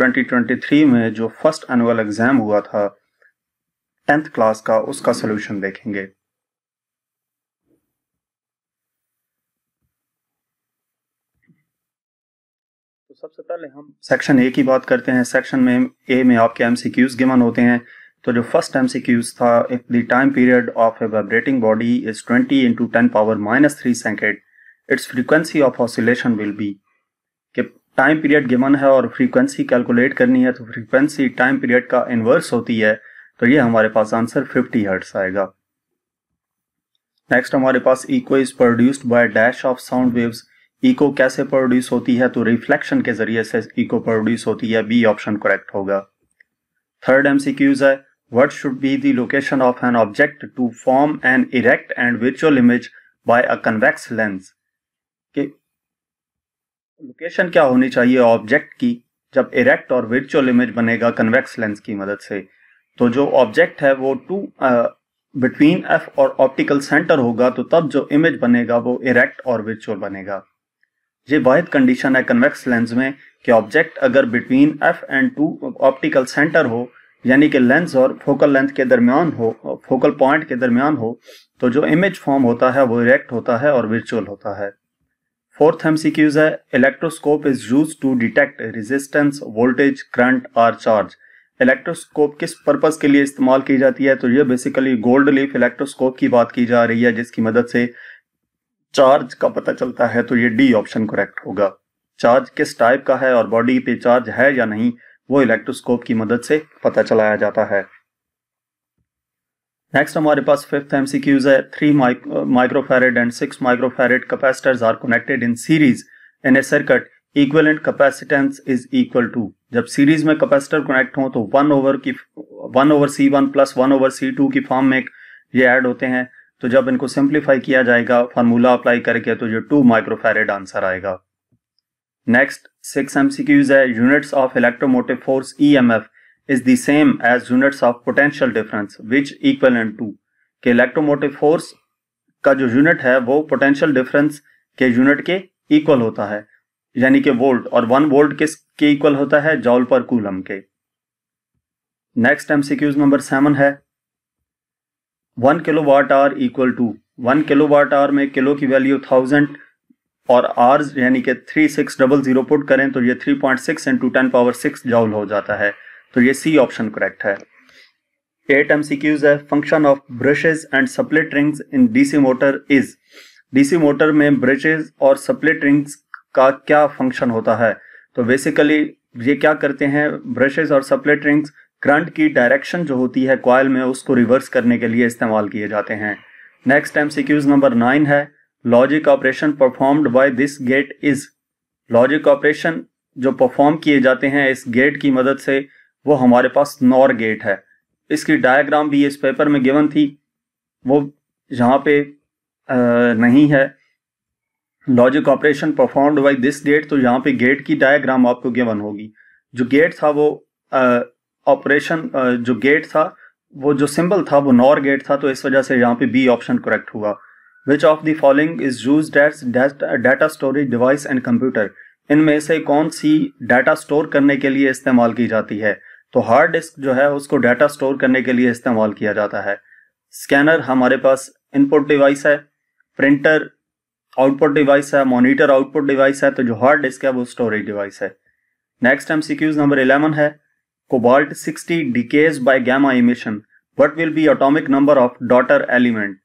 2023 में जो first annual exam हुआ था टेंथ क्लास का उसका सोल्यूशन देखेंगे तो सबसे पहले हम सेक्शन ए की बात करते हैं सेक्शन में ए में आपके एमसीक्यूज गिवन होते हैं तो जो फर्स्ट एम सी क्यूज था if the time period of a vibrating body is 20 into ten power minus three second its frequency of oscillation will be time period given है और फ्रीक्वेंसी कैलकुलेट करनी है तो फ्रीक्वेंसी टाइम पीरियड का inverse होती है तो ये हमारे पास आंसर 50 हर्ट्स आएगा नेक्स्ट हमारे पास echo is produced by dash of sound waves echo कैसे प्रोड्यूस होती है तो रिफ्लेक्शन के जरिए से इको प्रोड्यूस होती है बी ऑप्शन करेक्ट होगा थर्ड एमसीक्यूज है what should be the location of an object to form an erect and विचुअल image by a convex lens location क्या होनी चाहिए ऑब्जेक्ट की जब इरेक्ट और वर्चुअल इमेज बनेगा कन्वेक्स लेंस की मदद से तो जो ऑब्जेक्ट है वो टू बिटवीन एफ और ऑप्टिकल सेंटर होगा तो तब जो इमेज बनेगा वो इरेक्ट और वर्चुअल बनेगा ये वाहिद कंडीशन है कन्वेक्स लेंस में कि ऑब्जेक्ट अगर between F and to optical centre हो यानी कि लेंस और फोकल लेंथ के दरमियान हो फोकल पॉइंट के दरमियान हो तो जो इमेज फॉर्म होता है वो इरेक्ट होता है और वर्चुअल होता है फोर्थ MCQs है electroscope is use to detect resistance voltage current और चार्ज इलेक्ट्रोस्कोप किस पर्पज के लिए इस्तेमाल की जाती है तो ये बेसिकली गोल्ड लीफ इलेक्ट्रोस्कोप की बात की जा रही है जिसकी मदद से चार्ज का पता चलता है तो ये डी ऑप्शन करेक्ट होगा चार्ज किस टाइप का है और बॉडी पे चार्ज है या नहीं वो इलेक्ट्रोस्कोप की मदद से पता चलाया जाता है नेक्स्ट हमारे पास फिफ्थ एम सी क्यूज है three microfarad and six microfarad capacitors are connected in series in a circuit equivalent capacitance is equal to जब सीरीज में कैपेसिटर कनेक्ट हो तो वन ओवर की one over C one plus one over C two की form में ये add होते हैं तो जब इनको सिंप्लीफाई किया जाएगा फार्मूला अप्लाई करके तो ये टू माइक्रोफेरेड आंसर आएगा नेक्स्ट सिक्स एमसीक्यूज है units of electromotive force F is the same as units of potential difference which equal to के इलेक्ट्रोमोटिव फोर्स का जो यूनिट है वो पोटेंशियल डिफरेंस के यूनिट के इक्वल होता है यानी कि वोल्ट और वन वोल्ट किस के इक्वल होता है जॉल पर कूलम के नेक्स्ट एमसीक्यूज नंबर सेवन है one kilowatt hour equal to one kilowatt hour में किलो की वैल्यू थाउजेंड और आर यानी कि three six double zero put करें तो ये three point six into ten power six joule हो जाता है तो ये सी ऑप्शन करेक्ट है एट एम सी क्यूज है function of brushes and split rings in DC motor is DC motor में ब्रशेज और सप्लेट रिंग्स का क्या फंक्शन होता है तो बेसिकली ये क्या करते हैं ब्रशेज और सप्लेट रिंग्स करंट की डायरेक्शन जो होती है क्वाइल में उसको रिवर्स करने के लिए इस्तेमाल किए जाते हैं next M C Qs number nine है logic operation performed by this gate is logic operation जो परफॉर्म किए जाते हैं इस गेट की मदद से वो हमारे पास नॉर गेट है इसकी डायग्राम भी इस पेपर में गिवन थी वो यहाँ पे आ, नहीं है logic operation performed by this gate तो यहाँ पे गेट की डायग्राम आपको गिवन होगी जो गेट था वो ऑपरेशन जो गेट था वो जो सिंबल था वो नॉर गेट था तो इस वजह से यहाँ पे बी ऑप्शन करेक्ट हुआ which of the following is use data storage device and computer इनमें से कौन सी डाटा स्टोर करने के लिए इस्तेमाल की जाती है तो हार्ड डिस्क जो है उसको डाटा स्टोर करने के लिए इस्तेमाल किया जाता है स्कैनर हमारे पास इनपुट डिवाइस है प्रिंटर आउटपुट डिवाइस है मॉनिटर आउटपुट डिवाइस है तो जो हार्ड डिस्क है वो स्टोरेज डिवाइस है नेक्स्ट एम नंबर इलेवन है cobalt sixty decays by gamma emission what will be atomic number of daughter element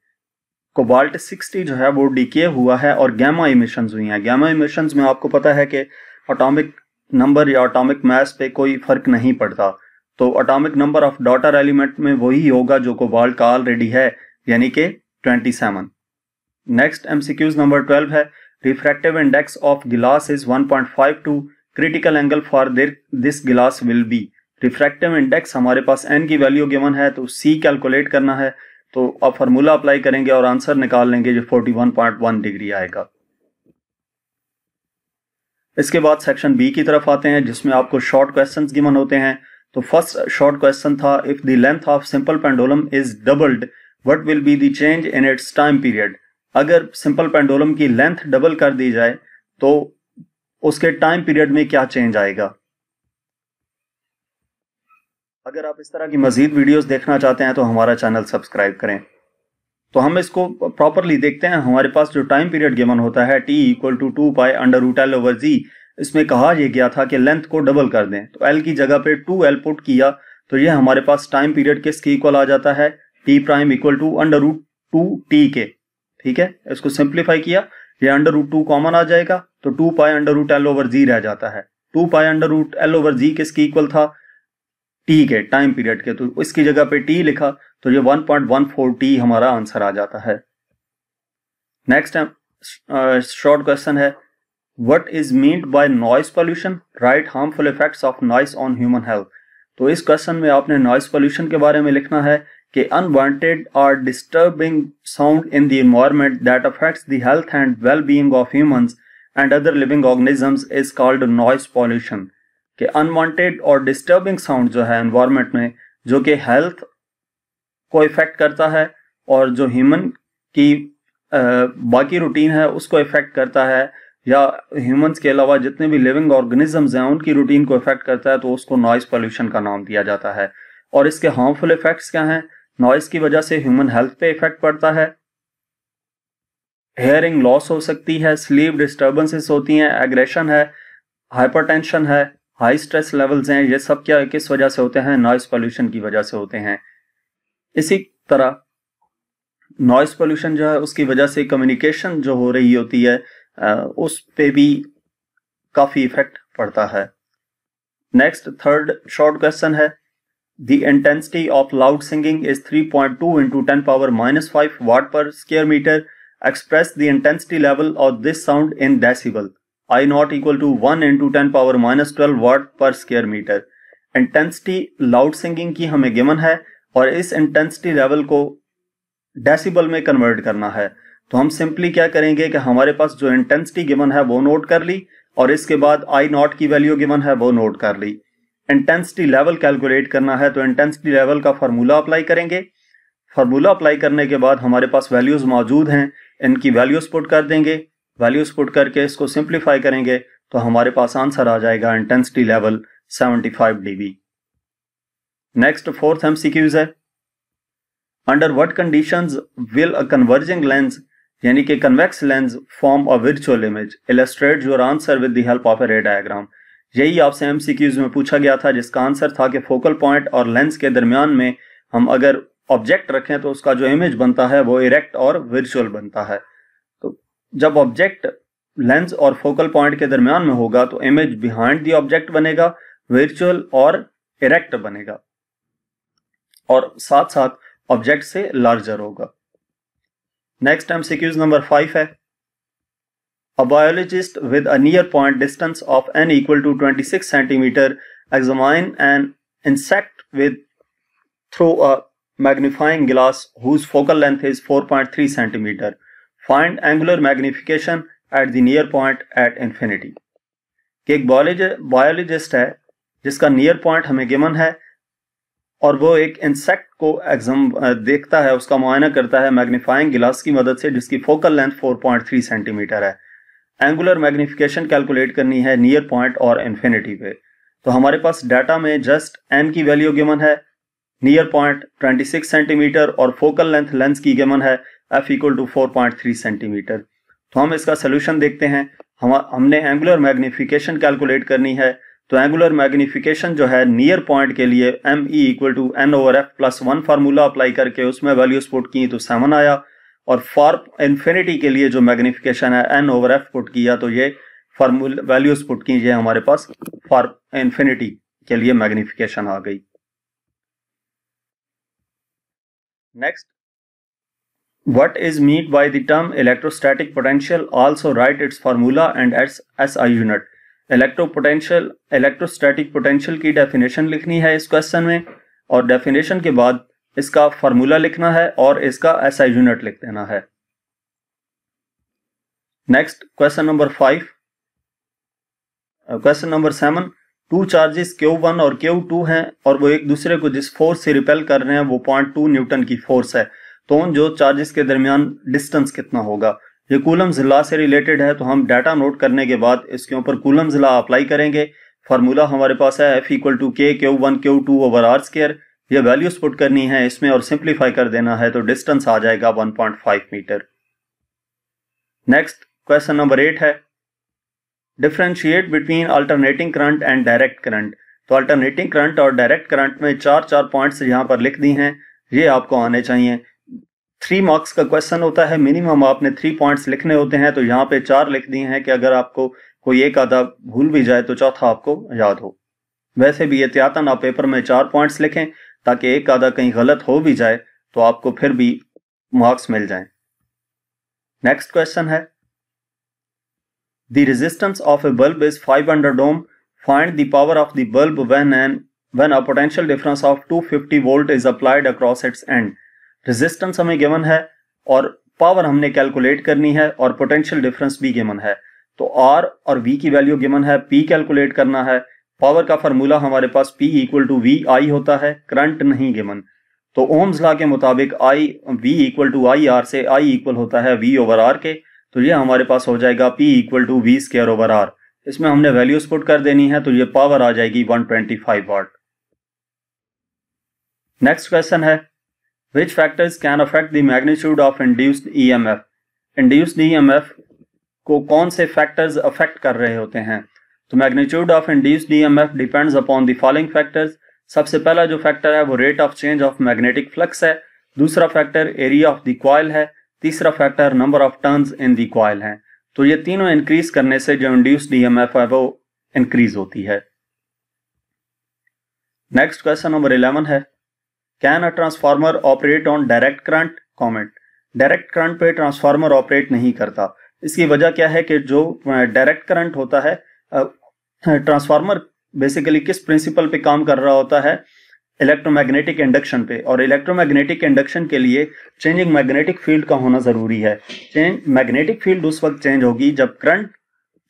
cobalt 60 जो है वो डिके हुआ है और गैमा इमिशन हुई हैं गैमा इमिशन में आपको पता है कि ऑटोमिक नंबर या अटोमिक मास पे कोई फर्क नहीं पड़ता तो atomic number of daughter element में वही होगा जो वर्ल्ड का ऑलरेडी है यानी कि 27 नेक्स्ट एमसीक्यूज नंबर 12 है refractive index of glass is 1.52 critical angle for this glass will be refractive index हमारे पास एन की वैल्यू गिवन है तो सी कैलकुलेट करना है तो आप फार्मूला अप्लाई करेंगे और आंसर निकाल लेंगे जो 41.1 डिग्री आएगा इसके बाद सेक्शन बी की तरफ आते हैं जिसमें आपको शॉर्ट क्वेश्चंस गिवन होते हैं तो फर्स्ट शॉर्ट क्वेश्चन था if the length of simple pendulum is doubled what will be the change in its time period अगर सिंपल पेंडोलम की लेंथ डबल कर दी जाए तो उसके टाइम पीरियड में क्या चेंज आएगा अगर आप इस तरह की मजीद वीडियोस देखना चाहते हैं तो हमारा चैनल सब्सक्राइब करें तो हम इसको प्रॉपरली देखते हैं हमारे पास जो टाइम पीरियड गिवन होता है T equal to two pi under root L over G इसमें कहा यह गया था कि लेंथ को डबल कर दें तो एल की जगह पे टू एल पुट किया तो यह हमारे पास टाइम पीरियड किसके इक्वल आ जाता है T prime equal to under root two T के ठीक है इसको सिंप्लीफाई किया ये अंडर रूट टू कॉमन आ जाएगा तो two pi under root L over G रह जाता है two pi under root L over G किसके इक्वल था टी के टाइम पीरियड के तो इसकी जगह पे टी लिखा तो ये 1.14 टी हमारा आंसर आ जाता है नेक्स्ट शॉर्ट क्वेश्चन है what is meant by noise pollution write harmful effects of noise on human health तो इस क्वेश्चन में आपने नॉइस पॉल्यूशन के बारे में लिखना है कि unwanted or disturbing sound in the environment that affects the health and well being of humans and other living organisms is called noise pollution कि अनवांटेड और डिस्टर्बिंग साउंड जो है एनवायरनमेंट में जो कि हेल्थ को इफेक्ट करता है और जो ह्यूमन की बाकी रूटीन है उसको इफेक्ट करता है या ह्यूमंस के अलावा जितने भी लिविंग ऑर्गेनिजम्स हैं उनकी रूटीन को इफेक्ट करता है तो उसको नॉइज़ पोल्यूशन का नाम दिया जाता है और इसके हार्मफुल इफेक्ट्स क्या हैं नॉइज़ की वजह से ह्यूमन हेल्थ पे इफेक्ट पड़ता है हेयरिंग लॉस हो सकती है स्लीप डिस्टर्बेंसेस होती हैं एग्रेशन है हाइपरटेंशन है हाई स्ट्रेस लेवल्स हैं ये सब क्या किस वजह से होते हैं नॉइस पॉल्यूशन की वजह से होते हैं इसी तरह नॉइस पॉल्यूशन जो है उसकी वजह से कम्युनिकेशन जो हो रही होती है उस पे भी काफ़ी इफेक्ट पड़ता है नेक्स्ट थर्ड शॉर्ट क्वेश्चन है the intensity of loud singing is 3.2 point two into ten power minus five watt per square metre express the intensity level of this sound in decibel I naught equal to 1 into ten power minus twelve watt per square metre intensity loud singing की हमें given है और इस intensity level को decibel में convert करना है तो हम सिंपली क्या करेंगे कि हमारे पास जो इंटेंसिटी गिवन है वो नोट कर ली और इसके बाद आई नॉट की वैल्यू गिवन है वो नोट कर ली इंटेंसिटी लेवल कैलकुलेट करना है तो इंटेंसिटी लेवल का फार्मूला अप्लाई करेंगे फार्मूला अप्लाई करने के बाद हमारे पास वैल्यूज़ मौजूद हैं इनकी वैल्यूज़ पुट कर देंगे वैल्यूज पुट करके इसको सिंप्लीफाई करेंगे तो हमारे पास आंसर आ जाएगा intensity level 75 five dB next fourth M CQs है under what condition will a converging lens यानी कि convex lens form a virtual image illustrate your answer with the help of a ray diagram यही आपसे M में पूछा गया था जिसका आंसर था कि फोकल पॉइंट और लेंस के दरमियान में हम अगर ऑब्जेक्ट रखें तो उसका जो इमेज बनता है वो इरेक्ट और वर्चुअल बनता है जब ऑब्जेक्ट लेंस और फोकल पॉइंट के दरम्यान में होगा तो इमेज बिहाइंड द ऑब्जेक्ट बनेगा वर्चुअल और इरेक्ट बनेगा और साथ साथ ऑब्जेक्ट से लार्जर होगा next time CQs number five है a biologist with a near point distance of N equal to twenty six centimetre examine an insect with through a magnifying glass whose focal length is four point three centimetre find angular magnification at the near point at infinity कि एक biologist है जिसका near point हमें given है और वो एक insect को एग्जाम देखता है उसका मुआयना करता है मैग्नीफाइंग गिलास की मदद से जिसकी फोकल लेंथ 4.3 सेंटीमीटर है एंगुलर मैग्निफिकेशन कैलकुलेट करनी है नियर पॉइंट और इन्फिनिटी पे तो हमारे पास डाटा में जस्ट एम की वैल्यू गिवन है नियर पॉइंट 26 सेंटीमीटर और फोकल लेंथ लेंस की गिवन है F equal to four point three centimetre तो हम इसका सोल्यूशन देखते हैं हम हमने एंगुलर मैग्निफिकेशन कैलकुलेट करनी है तो एंगुलर मैग्निफिकेशन जो है नियर पॉइंट के लिए M E equal to N over F plus one formula apply करके उसमें वैल्यूज पुट की तो सेवन आया और फॉर इन्फिनिटी के लिए जो मैग्निफिकेशन है एन ओवर एफ पुट किया तो ये फार्मूल वैल्यूज पुट की ये हमारे पास फॉर इन्फिनिटी के लिए मैग्निफिकेशन आ गई next What is meant by the term electrostatic potential? Also write its formula and its SI unit. Potential electrostatic potential की डेफिनेशन लिखनी है इस क्वेश्चन में और डेफिनेशन के बाद इसका फार्मूला लिखना है और इसका एस आई यूनिट लिख देना है next question number five question number seven two charges Q one और क्यू टू हैं और वो एक दूसरे को जिस फोर्स से रिपेल कर रहे हैं वो पॉइंट टू न्यूटन की फोर्स है तो उन जो चार्जेस के दरमियान डिस्टेंस कितना होगा ये कूलम्स ला से रिलेटेड है तो हम डाटा नोट करने के बाद इसके ऊपर कूलम्स ला अप्लाई करेंगे फार्मूला हमारे पास है F equal to k q one q two over r square यह वैल्यूज पुट करनी है इसमें और सिंप्लीफाई कर देना है तो डिस्टेंस आ जाएगा 1.5 metre next question number eight है differentiate between alternating current and direct current तो अल्टरनेटिंग करंट और डायरेक्ट करंट में चार चार पॉइंट्स यहां पर लिख दी हैं ये आपको आने चाहिए थ्री मार्क्स का क्वेश्चन होता है मिनिमम आपने थ्री पॉइंट्स लिखने होते हैं तो यहाँ पे चार लिख दिए हैं कि अगर आपको कोई एक आधा भूल भी जाए तो चौथा आपको याद हो वैसे भी एहतियातन आप पेपर में चार पॉइंट्स लिखें ताकि एक आधा कहीं गलत हो भी जाए तो आपको फिर भी मार्क्स मिल जाए नेक्स्ट क्वेश्चन है the resistance of a bulb is five hundred ohm find the power of the bulb when an when a potential difference of two fifty volt is applied across its end resistance हमें given है और power हमने calculate करनी है और potential difference भी given है तो आर और वी की वैल्यू गिवन है पी कैलकुलेट करना है पावर का फार्मूला हमारे पास P equal to V I होता है करंट नहीं गिवन तो ओम्स लॉ के मुताबिक I V equal to I R से आई इक्वल होता है वी ओवर आर के तो ये हमारे पास हो जाएगा P equal to V square over R इसमें हमने वैल्यूज पुट कर देनी है तो ये पावर आ जाएगी 125 वाट नेक्स्ट क्वेश्चन है which factors can affect the magnitude of induced emf induced emf को कौन से फैक्टर्स अफेक्ट कर रहे होते हैं तो magnitude of induce EMF depends upon the following factors सबसे पहला जो फैक्टर है वो rate of change of magnetic flux है दूसरा factor area of the coil है तीसरा factor number of turns in the coil है तो ये तीनों इंक्रीज करने से जो इंड्यूस्ड ई एम एफ है वो इंक्रीज होती है नेक्स्ट क्वेश्चन नंबर इलेवन है can a transformer operate on direct current comment direct current पे ट्रांसफार्मर ऑपरेट नहीं करता इसकी वजह क्या है कि जो डायरेक्ट करंट होता है ट्रांसफार्मर बेसिकली किस प्रिंसिपल पे काम कर रहा होता है इलेक्ट्रोमैग्नेटिक इंडक्शन पे और इलेक्ट्रोमैग्नेटिक इंडक्शन के लिए चेंजिंग मैग्नेटिक फील्ड का होना जरूरी है चेंज मैग्नेटिक फील्ड उस वक्त चेंज होगी जब करंट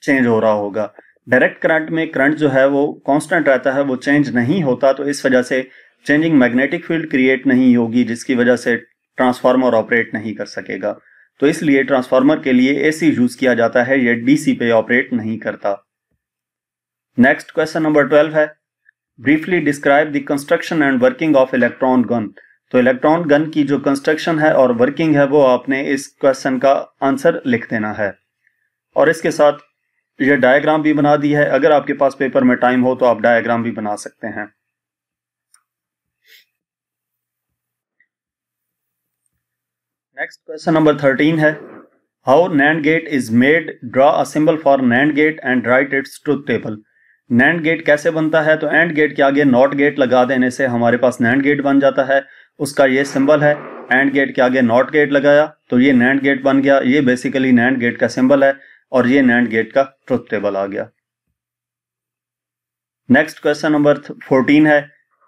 चेंज हो रहा होगा डायरेक्ट करंट में करंट जो है वो कांस्टेंट रहता है वो चेंज नहीं होता तो इस वजह से चेंजिंग मैग्नेटिक फील्ड क्रिएट नहीं होगी जिसकी वजह से ट्रांसफार्मर ऑपरेट नहीं कर सकेगा तो इसलिए ट्रांसफार्मर के लिए एसी यूज किया जाता है यह डीसी पे ऑपरेट नहीं करता नेक्स्ट क्वेश्चन नंबर ट्वेल्व है briefly describe the construction and working of electron gun तो इलेक्ट्रॉन गन की जो कंस्ट्रक्शन है और वर्किंग है वो आपने इस क्वेश्चन का आंसर लिख देना है और इसके साथ ये डायग्राम भी बना दी है अगर आपके पास पेपर में टाइम हो तो आप डायग्राम भी बना सकते हैं नेक्स्ट क्वेश्चन नंबर थर्टीन है how NAND gate is made draw a symbol for NAND gate and write its truth table NAND gate कैसे बनता है तो एंड गेट के आगे नॉट गेट लगा देने से हमारे पास नैंड गेट बन जाता है उसका ये सिंबल है एंड गेट के आगे नॉट गेट लगाया तो ये नैंड गेट बन गया ये बेसिकली नैंड गेट का सिंबल है और ये नैंड गेट का ट्रुथ टेबल आ गया नेक्स्ट क्वेश्चन नंबर फोर्टीन है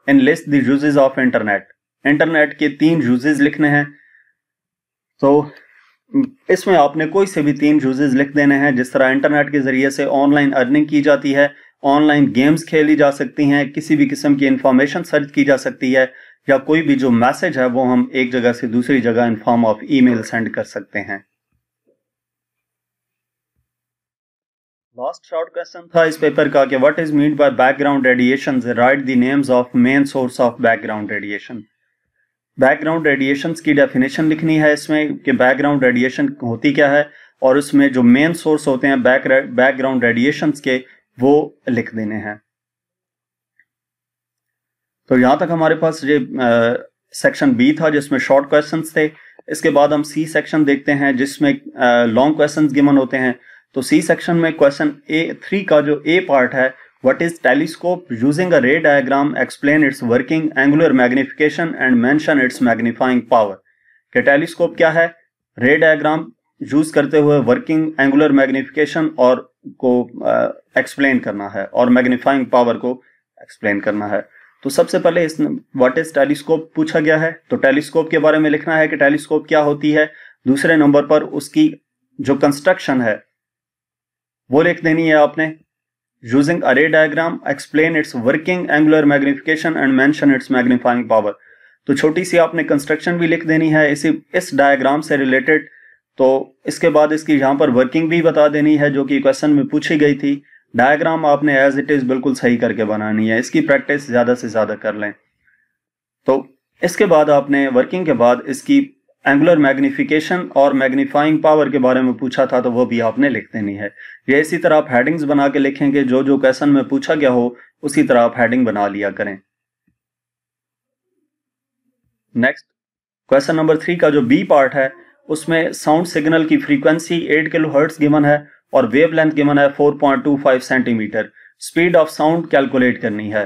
in list the uses of internet internet के तीन यूजेज लिखने हैं तो इसमें आपने कोई से भी तीन यूजेज लिख देने हैं जिस तरह इंटरनेट के ज़रिए से ऑनलाइन अर्निंग की जाती है ऑनलाइन गेम्स खेली जा सकती हैं किसी भी किस्म की इंफॉर्मेशन सर्च की जा सकती है या कोई भी जो मैसेज है वो हम एक जगह से दूसरी जगह in form of email send कर सकते हैं लास्ट शॉर्ट क्वेश्चन था इस पेपर का कि what is meant by background radiation write the names of main source of background radiation background radiation की डेफिनेशन लिखनी है इसमें कि बैकग्राउंड रेडिएशन होती क्या है और उसमें जो मेन सोर्स होते हैं बैक बैकग्राउंड रेडिएशंस के वो लिख देने हैं तो यहां तक हमारे पास ये सेक्शन बी था जिसमें शॉर्ट क्वेश्चन थे इसके बाद हम सी सेक्शन देखते हैं जिसमें लॉन्ग क्वेश्चन गिमन होते हैं तो सी सेक्शन में क्वेश्चन ए थ्री का जो ए पार्ट है What is telescope? Using a ray diagram, explain its working, angular magnification and mention its magnifying power. कि टेलीस्कोप क्या है रे डायग्राम यूज करते हुए वर्किंग एंगुलर मैग्निफिकेशन और को एक्सप्लेन uh, करना है और मैग्निफाइंग पावर को एक्सप्लेन करना है तो सबसे पहले इस व्हाट इज टेलीस्कोप पूछा गया है तो टेलीस्कोप के बारे में लिखना है कि टेलीस्कोप क्या होती है दूसरे नंबर पर उसकी जो कंस्ट्रक्शन है वो लिख देनी है आपने Using array diagram, explain its working angular magnification and mention its magnifying power. तो छोटी सी आपने कंस्ट्रक्शन भी लिख देनी है इसी इस डायग्राम से रिलेटेड तो इसके बाद इसकी यहाँ पर वर्किंग भी बता देनी है जो कि क्वेश्चन में पूछी गई थी डायग्राम आपने एज इट इज़ बिल्कुल सही करके बनानी है इसकी प्रैक्टिस ज़्यादा से ज़्यादा कर लें तो इसके बाद आपने वर्किंग के बाद इसकी एंगुलर मैग्निफिकेशन और मैग्नीफाइंग पावर के बारे में पूछा था तो वो भी आपने लिख देनी है या इसी तरह आप हेडिंग्स बना के लिखेंगे जो जो क्वेश्चन में पूछा गया हो उसी तरह आप हेडिंग बना लिया करें नेक्स्ट क्वेश्चन नंबर थ्री का जो बी पार्ट है उसमें साउंड सिग्नल की फ्रीक्वेंसी 8 किलो हर्ट्स गिवन है और वेव लेंथ गिवन है 4.25 centimetre speed of sound calculate करनी है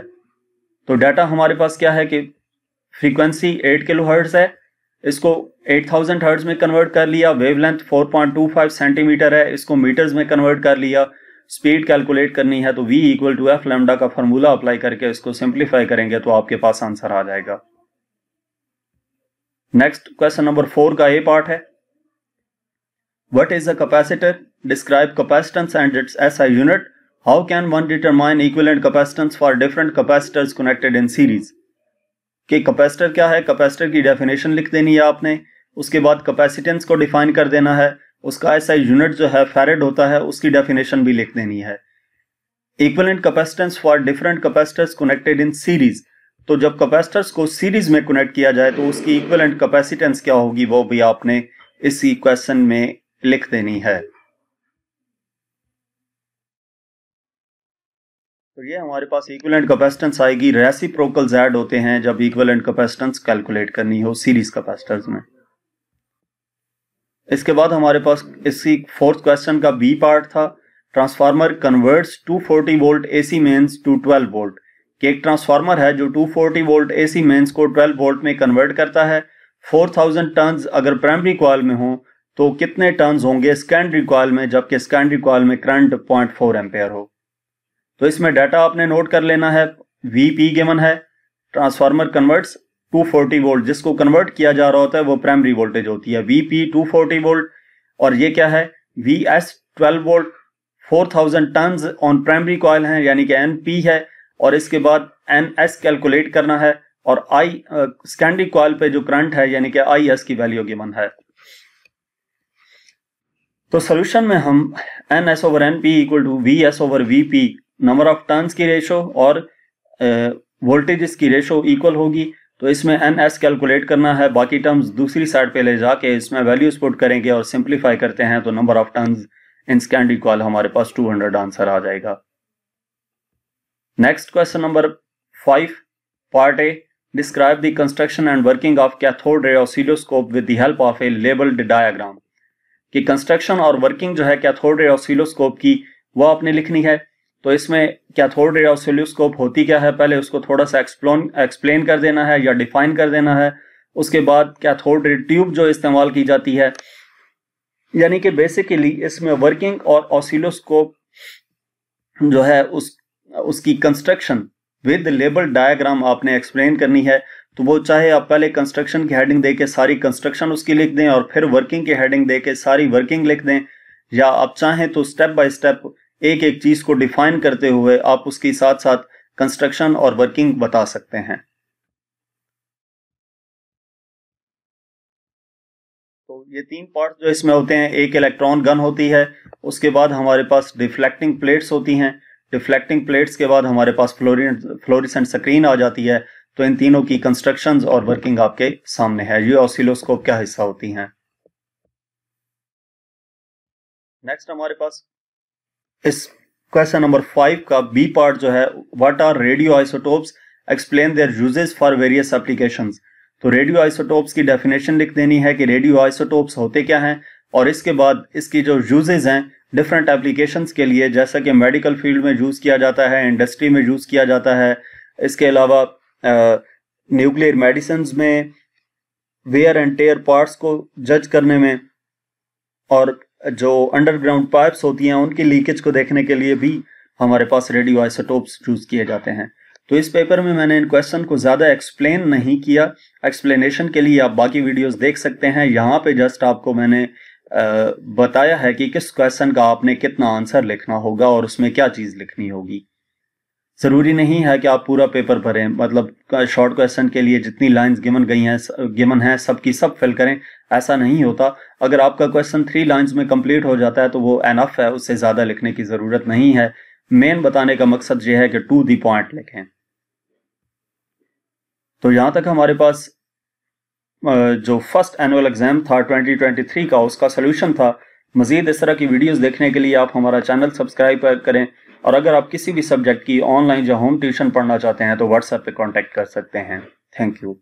तो डाटा हमारे पास क्या है कि फ्रीक्वेंसी 8 किलो हर्ट्स है इसको 8000 थाउजेंड में कन्वर्ट कर लिया वेवलेंथ 4.25 सेंटीमीटर है इसको मीटर्स में कन्वर्ट कर लिया स्पीड कैलकुलेट करनी है तो v equal to f lambda का फॉर्मूला अप्लाई करके इसको सिंप्लीफाई करेंगे तो आपके पास आंसर आ जाएगा नेक्स्ट क्वेश्चन नंबर फोर का ए पार्ट है what is a describe capacitance and its S I unit how can one determine and capacitance for different capacitors connected in series कि कैपेसिटर क्या है कैपेसिटर की definition लिख देनी है आपने उसके बाद कैपेसिटेंस को डिफाइन कर देना है उसका ऐसा यूनिट जो है फेरेड होता है उसकी डेफिनेशन भी लिख देनी है equivalent capacitance for different capacitors connected in series तो जब कैपेसिटर्स को सीरीज में कनेक्ट किया जाए तो उसकी इक्वलेंट कैपेसिटेंस क्या होगी वो भी आपने इसी क्वेश्चन में लिख देनी है तो ये हमारे पास इक्वलेंट कैपेसिटेंस आएगी रेसिप्रोकल जेड होते हैं जब इक्वलेंट कैपेसिटेंस कैलकुलेट करनी हो सीरीज कैपेसिटर्स में इसके बाद हमारे पास इसी फोर्थ क्वेश्चन का बी पार्ट था transformer converts 240 forty volt A C mains to twelve volt कि एक ट्रांसफार्मर है जो 240 forty volt A C mains को 12 वोल्ट में कन्वर्ट करता है 4000 टर्न्स अगर प्राइमरी कॉल में हो तो कितने टर्न्स होंगे सेकेंडरी कॉल में जबकि सेकेंडरी कॉल में करंट 0.4 एम्पेयर हो तो इसमें डाटा आपने नोट कर लेना है वी पी गेवन है ट्रांसफार्मर कन्वर्ट्स 240 वोल्ट जिसको कन्वर्ट किया जा रहा होता है वो प्राइमरी वोल्टेज होती है वी पी टू वोल्ट और ये क्या है V S twelve volt four thousand turn on primary coil है यानी कि एन पी है और इसके बाद एन एस कैलकुलेट करना है और आई स्कैंडी कॉयल पे जो करंट है यानी कि आई एस की वैल्यू गेमन है तो सोल्यूशन में हम N S over N P equal to V S over V P number of turns की रेशो और वोल्टेज की रेशो इक्वल होगी तो इसमें एन एस कैलकुलेट करना है बाकी टर्म्स दूसरी साइड पे ले जाके इसमें वैल्यूज पुट करेंगे और सिंप्लीफाई करते हैं तो number of turns in second equal हमारे पास 200 आंसर आ जाएगा next question number five part A describe the construction and working of cathode ray oscilloscope with the help of a labelled diagram कि कंस्ट्रक्शन और working जो है cathode ray oscilloscope की वो आपने लिखनी है तो इसमें क्या रे ऑफ सोल्यूस्कोप होती क्या है पहले उसको थोड़ा सा एक्सप्लोन एक्सप्लेन कर देना है या डिफाइन कर देना है उसके बाद कैथोड रे ट्यूब जो इस्तेमाल की जाती है यानी कि बेसिकली इसमें वर्किंग और ऑसिलोस्कोप जो है उस उसकी कंस्ट्रक्शन विद लेबल डायग्राम आपने एक्सप्लेन करनी है तो वो चाहे आप पहले कंस्ट्रक्शन की हेडिंग दे के सारी कंस्ट्रक्शन उसकी लिख दें और फिर वर्किंग की हेडिंग दे के सारी वर्किंग लिख दें या आप चाहें तो स्टेप बाय स्टेप एक एक चीज को डिफाइन करते हुए आप उसके साथ साथ कंस्ट्रक्शन और वर्किंग बता सकते हैं तो ये तीन पार्ट जो इसमें होते हैं एक इलेक्ट्रॉन गन होती है उसके बाद हमारे पास डिफ्लेक्टिंग प्लेट्स होती हैं डिफ्लेक्टिंग प्लेट्स के बाद हमारे पास फ्लोरिन फ्लोरिसेंट स्क्रीन आ जाती है तो इन तीनों की कंस्ट्रक्शन और वर्किंग आपके सामने है ये ऑसिलोस्कोप क्या हिस्सा होती है नेक्स्ट हमारे पास इस क्वेश्चन नंबर फाइव का बी पार्ट जो है what are radio isotopes explain their uses for various application तो रेडियो आइसोटोप्स की डेफिनेशन लिख देनी है कि रेडियो आइसोटोप्स होते क्या हैं और इसके बाद इसकी जो यूजेज हैं डिफरेंट एप्लीकेशन के लिए जैसा कि मेडिकल फील्ड में यूज़ किया जाता है इंडस्ट्री में यूज़ किया जाता है इसके अलावा न्यूक्लियर मेडिसिन में वेयर एंड टेयर पार्ट्स को जज करने में और जो अंडरग्राउंड पाइप्स होती हैं उनकी लीकेज को देखने के लिए भी हमारे पास रेडियो आइसोटोप्स चूज किए जाते हैं तो इस पेपर में मैंने इन क्वेश्चन को ज़्यादा एक्सप्लेन नहीं किया एक्सप्लेनेशन के लिए आप बाकी वीडियोस देख सकते हैं यहाँ पे जस्ट आपको मैंने बताया है कि किस क्वेश्चन का आपने कितना आंसर लिखना होगा और उसमें क्या चीज़ लिखनी होगी ज़रूरी नहीं है कि आप पूरा पेपर भरें मतलब शॉर्ट क्वेश्चन के लिए जितनी लाइंस गिवन गई हैं गिवन है सब सब फिल करें ऐसा नहीं होता अगर आपका क्वेश्चन थ्री लाइंस में कंप्लीट हो जाता है तो वो एनफ है उससे ज़्यादा लिखने की ज़रूरत नहीं है मेन बताने का मकसद ये है कि टू दी पॉइंट लिखें तो यहां तक हमारे पास जो फर्स्ट एनुअल एग्जाम था 2023 का उसका सोल्यूशन था मजीद इस तरह की वीडियोज देखने के लिए आप हमारा चैनल सब्सक्राइब करें और अगर आप किसी भी सब्जेक्ट की ऑनलाइन या होम ट्यूशन पढ़ना चाहते हैं तो व्हाट्सएप पे कांटेक्ट कर सकते हैं थैंक यू